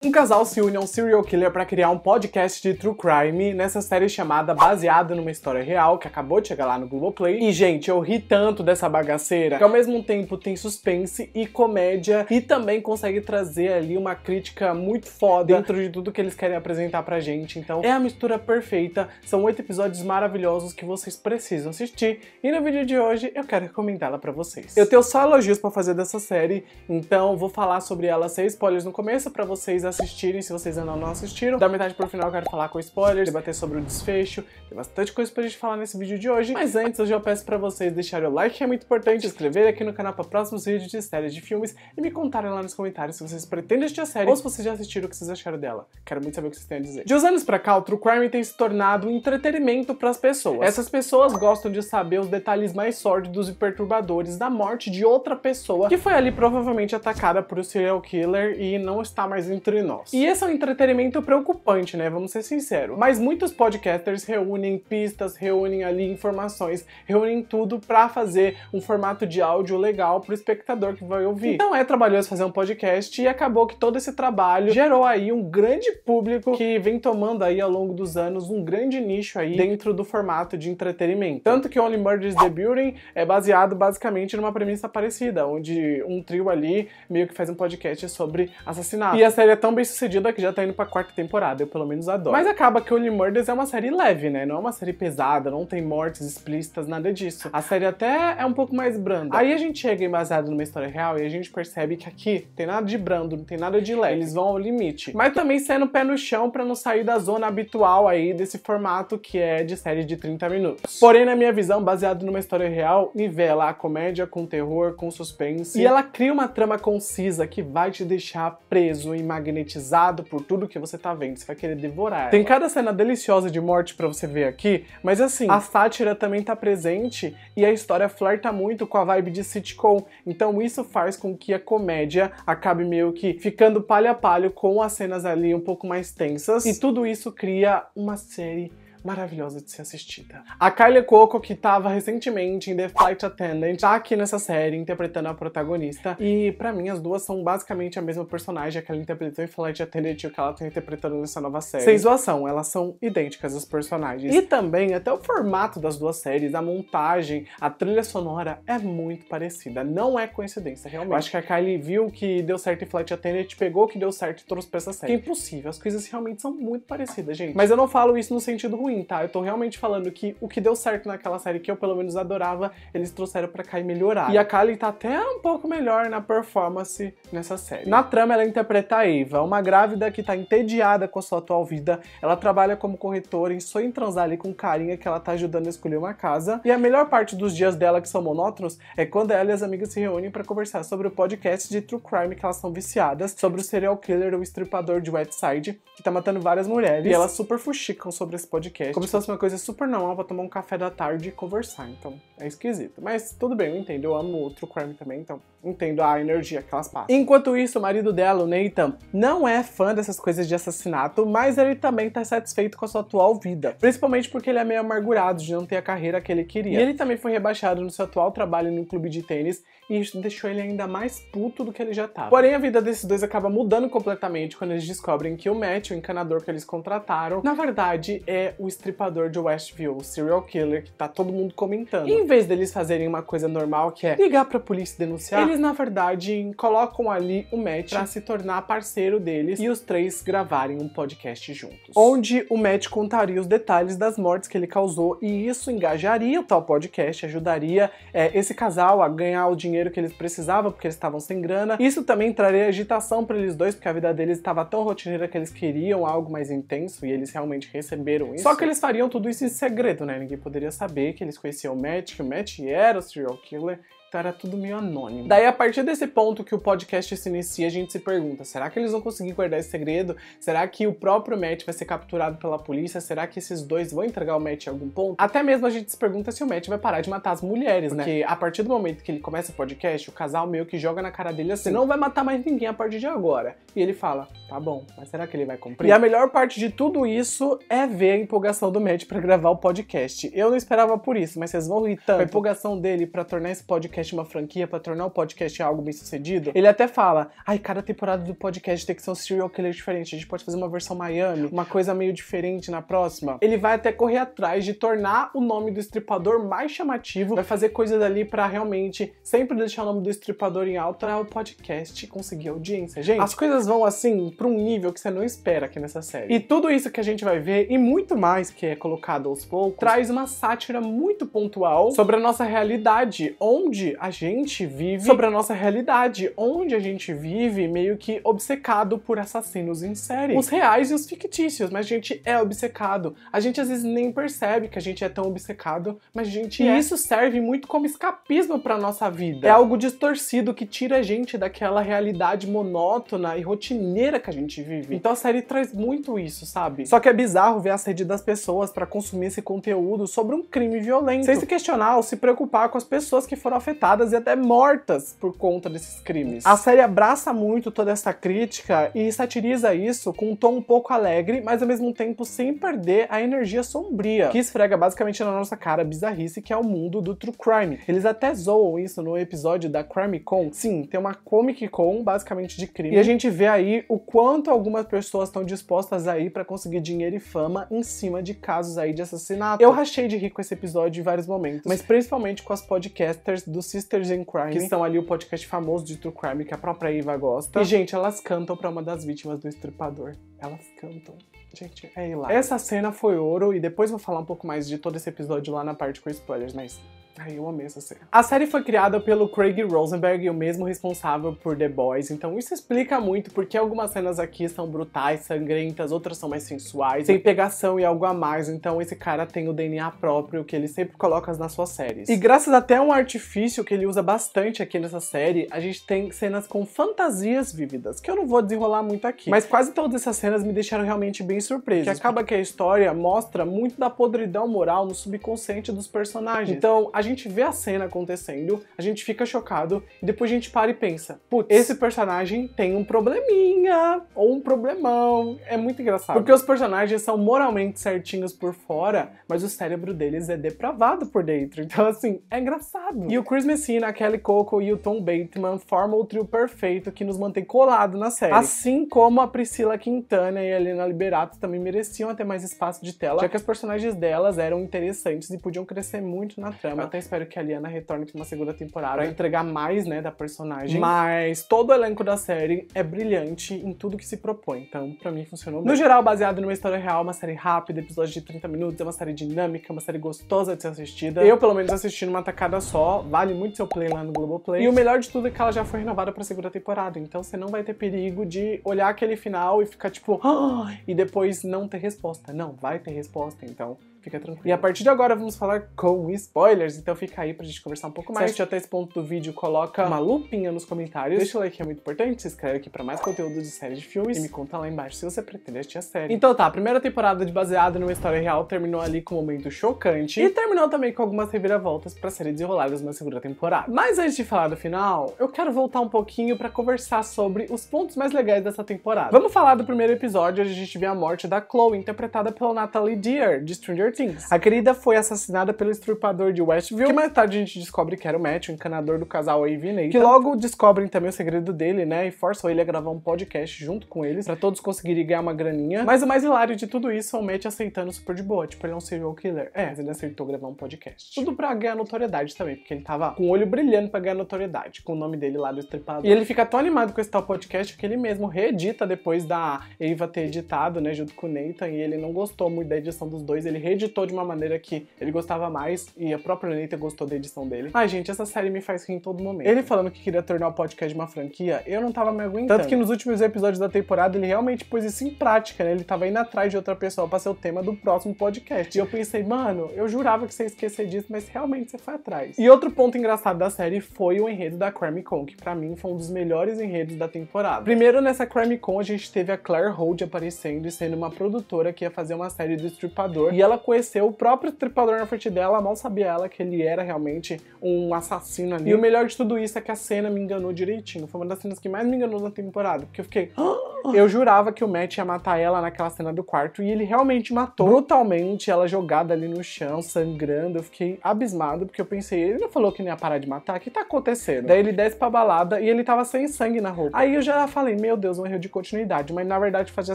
Um casal se une a um serial killer para criar um podcast de true crime nessa série chamada Baseada numa História Real, que acabou de chegar lá no Globoplay. E, gente, eu ri tanto dessa bagaceira, que ao mesmo tempo tem suspense e comédia e também consegue trazer ali uma crítica muito foda dentro de tudo que eles querem apresentar pra gente. Então, é a mistura perfeita. São oito episódios maravilhosos que vocês precisam assistir. E no vídeo de hoje eu quero recomendá-la para vocês. Eu tenho só elogios para fazer dessa série, então vou falar sobre ela sem spoilers no começo para vocês assistirem, se vocês ainda não assistiram. Da metade pro final eu quero falar com spoilers, debater sobre o desfecho, tem bastante coisa pra gente falar nesse vídeo de hoje. Mas antes, hoje eu peço pra vocês deixarem o like, que é muito importante, inscrever inscreverem aqui no canal pra próximos vídeos de séries de filmes e me contarem lá nos comentários se vocês pretendem assistir a série ou se vocês já assistiram o que vocês acharam dela. Quero muito saber o que vocês têm a dizer. De uns anos pra cá, o True Crime tem se tornado um entretenimento pras pessoas. Essas pessoas gostam de saber os detalhes mais sórdidos e perturbadores da morte de outra pessoa que foi ali provavelmente atacada por um serial killer e não está mais entre entre nós. E esse é um entretenimento preocupante, né? Vamos ser sinceros. Mas muitos podcasters reúnem pistas, reúnem ali informações, reúnem tudo para fazer um formato de áudio legal pro espectador que vai ouvir. Então é trabalhoso fazer um podcast e acabou que todo esse trabalho gerou aí um grande público que vem tomando aí ao longo dos anos um grande nicho aí dentro do formato de entretenimento. Tanto que Only Murders the Building é baseado basicamente numa premissa parecida, onde um trio ali meio que faz um podcast sobre assassinato. E a série é tão tão bem sucedida que já tá indo pra quarta temporada, eu pelo menos adoro. Mas acaba que Only Murders é uma série leve, né? Não é uma série pesada, não tem mortes explícitas, nada disso. A série até é um pouco mais branda. Aí a gente chega baseado numa história real e a gente percebe que aqui tem nada de brando, não tem nada de leve. Eles vão ao limite. Mas também sendo pé no chão para não sair da zona habitual aí desse formato que é de série de 30 minutos. Porém, na minha visão, baseado numa história real, nivela a comédia com terror, com suspense. E ela cria uma trama concisa que vai te deixar preso e magnético magnetizado por tudo que você tá vendo. Você vai querer devorar. Ela. Tem cada cena deliciosa de morte para você ver aqui, mas assim, a sátira também tá presente e a história flerta muito com a vibe de sitcom. Então isso faz com que a comédia acabe meio que ficando palha a palho com as cenas ali um pouco mais tensas. E tudo isso cria uma série maravilhosa de ser assistida. A Kylie Coco, que estava recentemente em The Flight Attendant, tá aqui nessa série interpretando a protagonista. E para mim, as duas são basicamente a mesma personagem que ela interpretou em Flight Attendant e o que ela tá interpretando nessa nova série. Sem zoação, elas são idênticas as personagens. E também, até o formato das duas séries, a montagem, a trilha sonora é muito parecida. Não é coincidência, realmente. Eu acho que a Kylie viu que deu certo em Flight Attendant, pegou o que deu certo e trouxe pra essa série. Que é impossível, as coisas realmente são muito parecidas, gente. Mas eu não falo isso no sentido ruim ruim, tá? Eu tô realmente falando que o que deu certo naquela série, que eu pelo menos adorava, eles trouxeram pra cá e melhoraram. E a Kylie tá até um pouco melhor na performance nessa série. Na trama, ela interpreta a Eva, uma grávida que tá entediada com a sua atual vida. Ela trabalha como corretora e em transar ali com carinha que ela tá ajudando a escolher uma casa. E a melhor parte dos dias dela, que são monótonos, é quando ela e as amigas se reúnem para conversar sobre o podcast de True Crime que elas são viciadas, sobre o serial killer, o estripador de Whiteside que tá matando várias mulheres. E elas super fuxicam sobre esse podcast podcast. Como se fosse uma coisa super normal pra tomar um café da tarde e conversar. Então, é esquisito. Mas tudo bem, eu entendo. Eu amo outro Crime também, então entendo a energia que elas passam. Enquanto isso, o marido dela, o Nathan, não é fã dessas coisas de assassinato, mas ele também tá satisfeito com a sua atual vida. Principalmente porque ele é meio amargurado de não ter a carreira que ele queria. E ele também foi rebaixado no seu atual trabalho no clube de tênis, e isso deixou ele ainda mais puto do que ele já tava. Porém, a vida desses dois acaba mudando completamente quando eles descobrem que o Matt, o encanador que eles contrataram, na verdade é o estripador de Westview, o serial killer, que tá todo mundo comentando. Em vez deles fazerem uma coisa normal, que é ligar pra polícia e denunciar, eles, na verdade, colocam ali o Matt pra se tornar parceiro deles e os três gravarem um podcast juntos. Onde o Matt contaria os detalhes das mortes que ele causou e isso engajaria o tal podcast, ajudaria é, esse casal a ganhar o dinheiro que eles precisavam, porque eles estavam sem grana. Isso também traria agitação para eles dois, porque a vida deles estava tão rotineira que eles queriam algo mais intenso e eles realmente receberam isso. Só que eles fariam tudo isso em segredo, né? Ninguém poderia saber que eles conheciam o Matt, que o Matt era o serial killer então era tudo meio anônimo. Daí, a partir desse ponto que o podcast se inicia, a gente se pergunta: será que eles vão conseguir guardar esse segredo? Será que o próprio Matt vai ser capturado pela polícia? Será que esses dois vão entregar o Matt em algum ponto? Até mesmo a gente se pergunta se o Matt vai parar de matar as mulheres, Porque, né? Porque a partir do momento que ele começa o podcast, o casal meio que joga na cara dele assim: Você não vai matar mais ninguém a partir de agora. E ele fala: tá bom, mas será que ele vai cumprir? E a melhor parte de tudo isso é ver a empolgação do Matt para gravar o podcast. Eu não esperava por isso, mas vocês vão rir tanto. A empolgação dele para tornar esse podcast podcast uma franquia para tornar o podcast algo bem sucedido, ele até fala: ai, cada temporada do podcast tem que ser um serial killer diferente. A gente pode fazer uma versão Miami, uma coisa meio diferente na próxima. Ele vai até correr atrás de tornar o nome do estripador mais chamativo, vai fazer coisas ali para realmente sempre deixar o nome do estripador em alta pra o podcast conseguir audiência. Gente, as coisas vão assim para um nível que você não espera aqui nessa série. E tudo isso que a gente vai ver e muito mais que é colocado aos poucos traz uma sátira muito pontual sobre a nossa realidade, onde a gente vive, sobre a nossa realidade, onde a gente vive meio que obcecado por assassinos em série. Os reais e os fictícios, mas a gente é obcecado. A gente às vezes nem percebe que a gente é tão obcecado, mas a gente e é. isso serve muito como escapismo para nossa vida. É algo distorcido que tira a gente daquela realidade monótona e rotineira que a gente vive. Então a série traz muito isso, sabe? Só que é bizarro ver a sede das pessoas para consumir esse conteúdo sobre um crime violento, sem se questionar ou se preocupar com as pessoas que foram afetadas e até mortas por conta desses crimes. A série abraça muito toda essa crítica e satiriza isso com um tom um pouco alegre, mas ao mesmo tempo sem perder a energia sombria, que esfrega basicamente na nossa cara a bizarrice que é o mundo do true crime. Eles até zoam isso no episódio da Crime Con. Sim, tem uma Comic Con basicamente de crime. E a gente vê aí o quanto algumas pessoas estão dispostas aí para conseguir dinheiro e fama em cima de casos aí de assassinato. Eu rachei de rir com esse episódio em vários momentos, mas principalmente com as podcasters do Sisters in Crime, que são ali o podcast famoso de True Crime que a própria Iva gosta. E, gente, elas cantam pra uma das vítimas do estripador. Elas cantam. Gente, é hilário. Essa cena foi ouro e depois vou falar um pouco mais de todo esse episódio lá na parte com spoilers, mas Ai, eu amei essa série. A série foi criada pelo Craig Rosenberg, o mesmo responsável por The Boys, então isso explica muito porque algumas cenas aqui são brutais, sangrentas, outras são mais sensuais, tem pegação e algo a mais, então esse cara tem o DNA próprio que ele sempre coloca nas suas séries. E graças até a um artifício que ele usa bastante aqui nessa série, a gente tem cenas com fantasias vívidas, que eu não vou desenrolar muito aqui, mas quase todas essas cenas me deixaram realmente bem surpreso. Que acaba que a história mostra muito da podridão moral no subconsciente dos personagens. Então, a gente gente vê a cena acontecendo, a gente fica chocado e depois a gente para e pensa: putz, esse personagem tem um probleminha ou um problemão. É muito engraçado. Porque os personagens são moralmente certinhos por fora, mas o cérebro deles é depravado por dentro. Então, assim, é engraçado. E o Chris Messina, a Kelly Coco e o Tom Bateman formam o trio perfeito que nos mantém colado na série. Assim como a Priscila Quintana e a Helena Liberato também mereciam até mais espaço de tela, já que as personagens delas eram interessantes e podiam crescer muito na trama até espero que a Liana retorne para uma segunda temporada Pra entregar mais, né, da personagem. Mas todo o elenco da série é brilhante em tudo que se propõe, então para mim funcionou. muito. No geral, baseado numa história real, uma série rápida, episódio de 30 minutos, é uma série dinâmica, uma série gostosa de ser assistida. Eu, pelo menos, assisti numa tacada só, vale muito seu play lá no Globoplay. E o melhor de tudo é que ela já foi renovada para segunda temporada, então você não vai ter perigo de olhar aquele final e ficar tipo, ah! e depois não ter resposta. Não, vai ter resposta, então Fica tranquilo. E a partir de agora vamos falar com spoilers, então fica aí pra gente conversar um pouco mais. Se até esse ponto do vídeo, coloca uma lupinha nos comentários. Deixa o like que é muito importante, se inscreve aqui pra mais conteúdo de séries de filmes e me conta lá embaixo se você pretende assistir a série. Então tá, a primeira temporada de Baseado numa História Real terminou ali com um momento chocante e terminou também com algumas reviravoltas pra serem desenroladas na segunda temporada. Mas antes de falar do final, eu quero voltar um pouquinho pra conversar sobre os pontos mais legais dessa temporada. Vamos falar do primeiro episódio, onde a gente vê a morte da Chloe, interpretada pela Natalie Dear, de Stranger a querida foi assassinada pelo estrupador de Westview, que mais tarde a gente descobre que era o Matt, o encanador do casal Ave e que logo descobrem também o segredo dele, né, e forçam ele a gravar um podcast junto com eles, para todos conseguirem ganhar uma graninha. Mas o mais hilário de tudo isso é o Matt aceitando super de boa, tipo, ele é um serial killer. É, ele aceitou gravar um podcast. Tudo pra ganhar notoriedade também, porque ele tava com o olho brilhando pra ganhar notoriedade, com o nome dele lá do estripador. E ele fica tão animado com esse tal podcast que ele mesmo reedita depois da Eva ter editado, né, junto com o Nathan, e ele não gostou muito da edição dos dois, ele reeditou editou de uma maneira que ele gostava mais e a própria Anitta gostou da edição dele. Ai, gente, essa série me faz rir em todo momento. Ele falando que queria tornar o podcast uma franquia, eu não tava me aguentando. Tanto que nos últimos episódios da temporada ele realmente pôs isso em prática, né? Ele tava indo atrás de outra pessoa pra ser o tema do próximo podcast. E eu pensei, mano, eu jurava que você ia esquecer disso, mas realmente você foi atrás. E outro ponto engraçado da série foi o enredo da Crime Con, que pra mim foi um dos melhores enredos da temporada. Primeiro, nessa Crime Con, a gente teve a Claire Holt aparecendo e sendo uma produtora que ia fazer uma série do Estripador. E ela conheceu o próprio Tripador na frente dela, mal sabia ela que ele era realmente um assassino ali. E o melhor de tudo isso é que a cena me enganou direitinho. Foi uma das cenas que mais me enganou na temporada, porque eu fiquei. Ah! Eu jurava que o Matt ia matar ela naquela cena do quarto e ele realmente matou brutalmente ela jogada ali no chão, sangrando. Eu fiquei abismado porque eu pensei, ele não falou que não ia parar de matar, o que tá acontecendo? Daí ele desce pra balada e ele tava sem sangue na roupa. Aí eu já falei, meu Deus, um erro de continuidade, mas na verdade fazia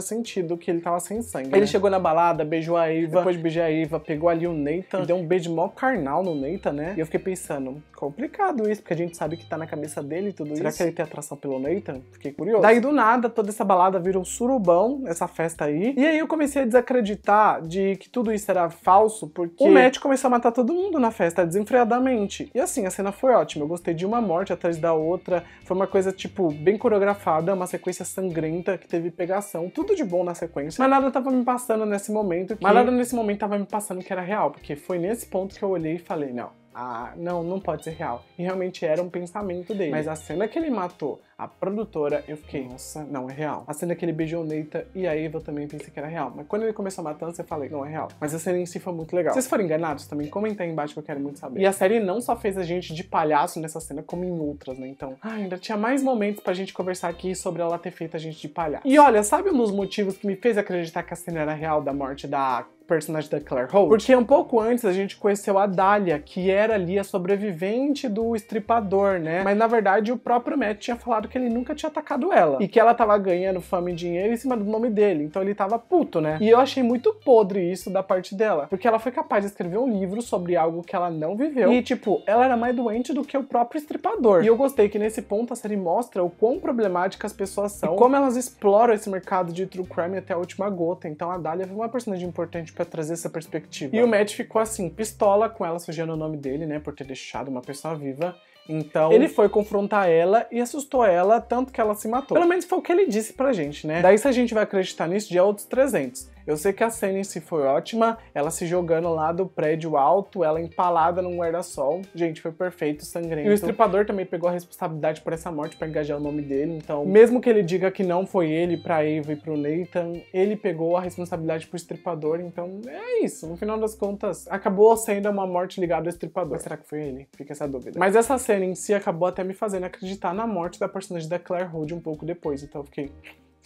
sentido que ele tava sem sangue. Né? Ele chegou na balada, beijou a Eva, depois beijou a Eva pegou ali o Neita e então- deu um beijo mó carnal no Neita, né? E eu fiquei pensando, complicado isso, porque a gente sabe que tá na cabeça dele e tudo Será isso. Será que ele tem atração pelo Nathan? Fiquei curioso. Daí do nada, toda essa balada virou um surubão, essa festa aí. E aí eu comecei a desacreditar de que tudo isso era falso, porque o Matt começou a matar todo mundo na festa, desenfreadamente. E assim, a cena foi ótima. Eu gostei de uma morte atrás da outra. Foi uma coisa, tipo, bem coreografada, uma sequência sangrenta que teve pegação. Tudo de bom na sequência. Mas nada tava me passando nesse momento. Que... Mas nada nesse momento tava tava me passando que era real, porque foi nesse ponto que eu olhei e falei, não, ah, não, não pode ser real. E realmente era um pensamento dele. Mas a cena que ele matou, a produtora, eu fiquei, nossa, não é real. A cena que ele beijou Neita e a Eva também pensei que era real. Mas quando ele começou a matança, eu falei, não é real. Mas a cena em si foi muito legal. Se vocês foram enganados, também comentem aí embaixo que eu quero muito saber. E a série não só fez a gente de palhaço nessa cena, como em outras, né? Então, ainda tinha mais momentos pra gente conversar aqui sobre ela ter feito a gente de palhaço. E olha, sabe um dos motivos que me fez acreditar que a cena era real da morte da personagem da Claire Holt, porque um pouco antes a gente conheceu a Dália, que era ali a sobrevivente do estripador, né? Mas na verdade o próprio Matt tinha falado que ele nunca tinha atacado ela. E que ela tava ganhando fama e dinheiro em cima do nome dele. Então ele tava puto, né? E eu achei muito podre isso da parte dela. Porque ela foi capaz de escrever um livro sobre algo que ela não viveu. E, tipo, ela era mais doente do que o próprio estripador. E eu gostei que nesse ponto a série mostra o quão problemática as pessoas são. E como elas exploram esse mercado de true crime até a última gota. Então a Dália foi uma personagem importante para trazer essa perspectiva. E o Matt ficou assim, pistola com ela sugerindo o nome dele, né? Por ter deixado uma pessoa viva. Então, ele foi confrontar ela e assustou ela tanto que ela se matou. Pelo menos foi o que ele disse pra gente, né? Daí se a gente vai acreditar nisso, de outros 300. Eu sei que a cena em si foi ótima, ela se jogando lá do prédio alto, ela empalada num guarda-sol. Gente, foi perfeito, sangrento. E o estripador também pegou a responsabilidade por essa morte para engajar o nome dele, então, mesmo que ele diga que não foi ele para Eva e pro Nathan, ele pegou a responsabilidade pro estripador, então é isso. No final das contas, acabou sendo uma morte ligada ao estripador. Mas será que foi ele? Fica essa dúvida. Mas essa cena em si acabou até me fazendo acreditar na morte da personagem da Claire Hood um pouco depois, então eu fiquei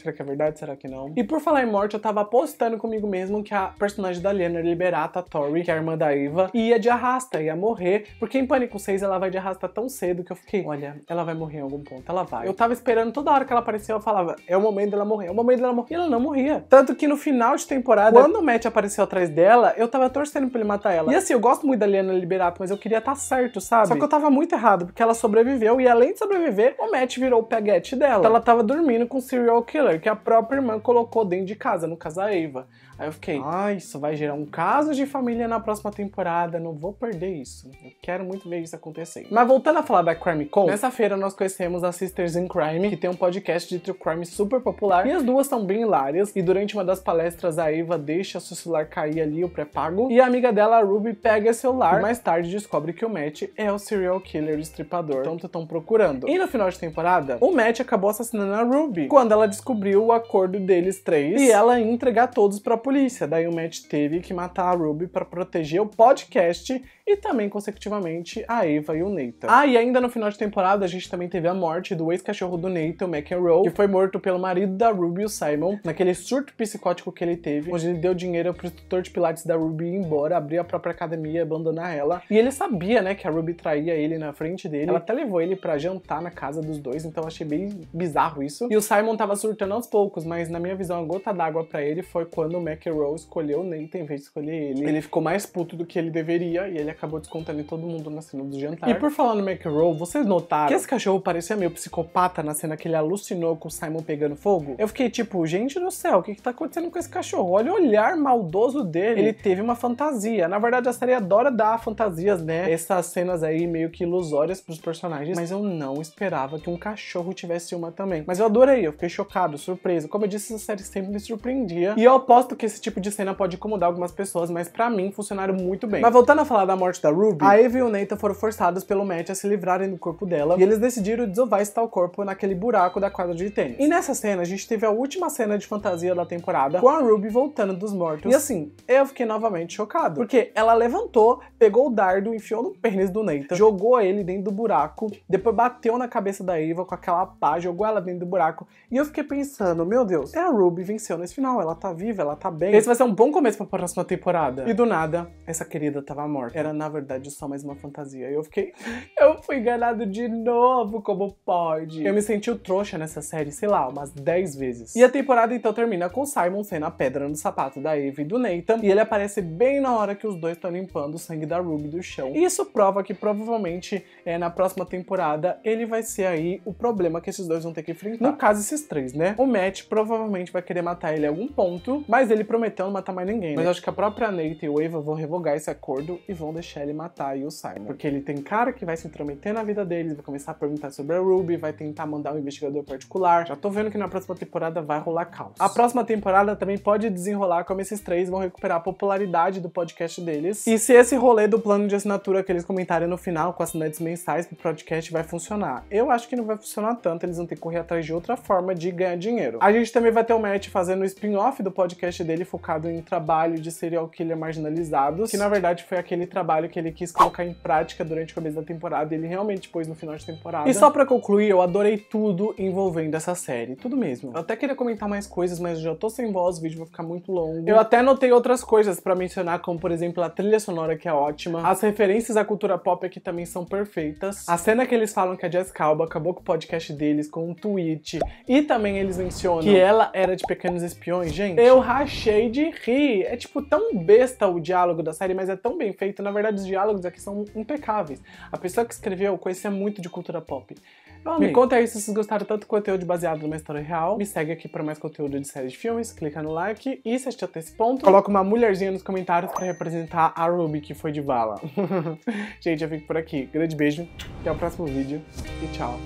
Será que é verdade? Será que não? E por falar em morte, eu tava apostando comigo mesmo que a personagem da Liana Liberata, a Tori, que é a irmã da Eva, ia de arrasta, ia morrer. Porque em Pânico 6 ela vai de arrasta tão cedo que eu fiquei, olha, ela vai morrer em algum ponto, ela vai. Eu tava esperando toda hora que ela apareceu, eu falava, é o momento dela morrer, é o momento dela morrer. E ela não morria. Tanto que no final de temporada, quando o Matt apareceu atrás dela, eu tava torcendo pra ele matar ela. E assim, eu gosto muito da Liana Liberato, mas eu queria estar tá certo, sabe? Só que eu tava muito errado, porque ela sobreviveu e além de sobreviver, o Matt virou o peguete dela. Então ela tava dormindo com o serial killer que a própria irmã colocou dentro de casa, no caso a Eva. Aí eu fiquei, ah, isso vai gerar um caso de família na próxima temporada, não vou perder isso. Eu quero muito ver isso acontecer. Mas voltando a falar da Crime Con, nessa feira nós conhecemos a Sisters in Crime, que tem um podcast de true crime super popular, e as duas são bem hilárias, e durante uma das palestras a Eva deixa seu celular cair ali, o pré-pago, e a amiga dela, a Ruby, pega seu celular, e mais tarde descobre que o Matt é o serial killer estripador, então estão procurando. E no final de temporada, o Matt acabou assassinando a Ruby, quando ela descobriu o acordo deles três, e ela ia entregar todos pra polícia. Daí o Matt teve que matar a Ruby para proteger o podcast e também, consecutivamente, a Eva e o Nathan. Ah, e ainda no final de temporada, a gente também teve a morte do ex-cachorro do Nathan, McEnroe, que foi morto pelo marido da Ruby, o Simon, naquele surto psicótico que ele teve, onde ele deu dinheiro pro tutor de pilates da Ruby ir embora, abrir a própria academia, abandonar ela. E ele sabia, né, que a Ruby traía ele na frente dele. Ela até levou ele para jantar na casa dos dois, então achei bem bizarro isso. E o Simon tava surtando aos poucos, mas na minha visão, a gota d'água para ele foi quando o Mac McEnroe escolheu o né? Nathan em vez de escolher ele. Ele ficou mais puto do que ele deveria e ele acabou descontando em todo mundo na cena do jantar. E por falar no McEnroe, vocês notaram que esse cachorro parecia meio psicopata na cena que ele alucinou com o Simon pegando fogo? Eu fiquei tipo, gente do céu, o que, que tá acontecendo com esse cachorro? Olha o olhar maldoso dele. Ele teve uma fantasia. Na verdade, a série adora dar fantasias, né? Essas cenas aí meio que ilusórias pros personagens, mas eu não esperava que um cachorro tivesse uma também. Mas eu adorei, eu fiquei chocado, surpreso. Como eu disse, essa série sempre me surpreendia. E eu aposto que esse tipo de cena pode incomodar algumas pessoas, mas para mim funcionaram muito bem. Mas voltando a falar da morte da Ruby, a Eve e o Nathan foram forçados pelo Matt a se livrarem do corpo dela e eles decidiram desovar esse tal corpo naquele buraco da quadra de tênis. E nessa cena, a gente teve a última cena de fantasia da temporada com a Ruby voltando dos mortos. E assim, eu fiquei novamente chocado, porque ela levantou, pegou o dardo, enfiou no pênis do Nathan, jogou ele dentro do buraco, depois bateu na cabeça da Eva com aquela pá, jogou ela dentro do buraco. E eu fiquei pensando, meu Deus, é a Ruby venceu nesse final, ela tá viva, ela tá bem. Esse vai ser um bom começo pra próxima temporada. E do nada, essa querida tava morta. Era, na verdade, só mais uma fantasia. E eu fiquei. Eu fui enganado de novo, como pode? Eu me senti o trouxa nessa série, sei lá, umas 10 vezes. E a temporada então termina com Simon sendo a pedra no sapato da Eve e do Nathan. E ele aparece bem na hora que os dois estão limpando o sangue da Ruby do chão. E isso prova que provavelmente é, na próxima temporada ele vai ser aí o problema que esses dois vão ter que enfrentar. No caso, esses três, né? O Matt provavelmente vai querer matar ele a algum ponto, mas ele ele prometeu não matar mais ninguém. Né? Mas acho que a própria Nate e o Eva vão revogar esse acordo e vão deixar ele matar a o Simon. Porque ele tem cara que vai se intrometer na vida deles, vai começar a perguntar sobre a Ruby, vai tentar mandar um investigador particular. Já tô vendo que na próxima temporada vai rolar caos. A próxima temporada também pode desenrolar como esses três vão recuperar a popularidade do podcast deles. E se esse rolê do plano de assinatura que eles comentaram no final com assinantes mensais pro podcast vai funcionar. Eu acho que não vai funcionar tanto, eles vão ter que correr atrás de outra forma de ganhar dinheiro. A gente também vai ter o Matt fazendo o spin-off do podcast dele focado em trabalho de serial killer marginalizados, que na verdade foi aquele trabalho que ele quis colocar em prática durante o começo da temporada e ele realmente pôs no final de temporada. E só para concluir, eu adorei tudo envolvendo essa série, tudo mesmo. Eu até queria comentar mais coisas, mas já tô sem voz, o vídeo vai ficar muito longo. Eu até notei outras coisas para mencionar, como por exemplo a trilha sonora que é ótima, as referências à cultura pop aqui também são perfeitas, a cena que eles falam que a Jessica Alba acabou com o podcast deles com um tweet e também eles mencionam que ela era de Pequenos Espiões, gente. Eu rachei Shade, de rir. É tipo tão besta o diálogo da série, mas é tão bem feito. Na verdade, os diálogos aqui são impecáveis. A pessoa que escreveu conhecia muito de cultura pop. me conta aí se vocês gostaram tanto do conteúdo baseado numa história real. Me segue aqui para mais conteúdo de séries de filmes, clica no like e se assistiu até esse ponto, coloca uma mulherzinha nos comentários para representar a Ruby que foi de bala. Gente, eu fico por aqui. Grande beijo, até o próximo vídeo e tchau.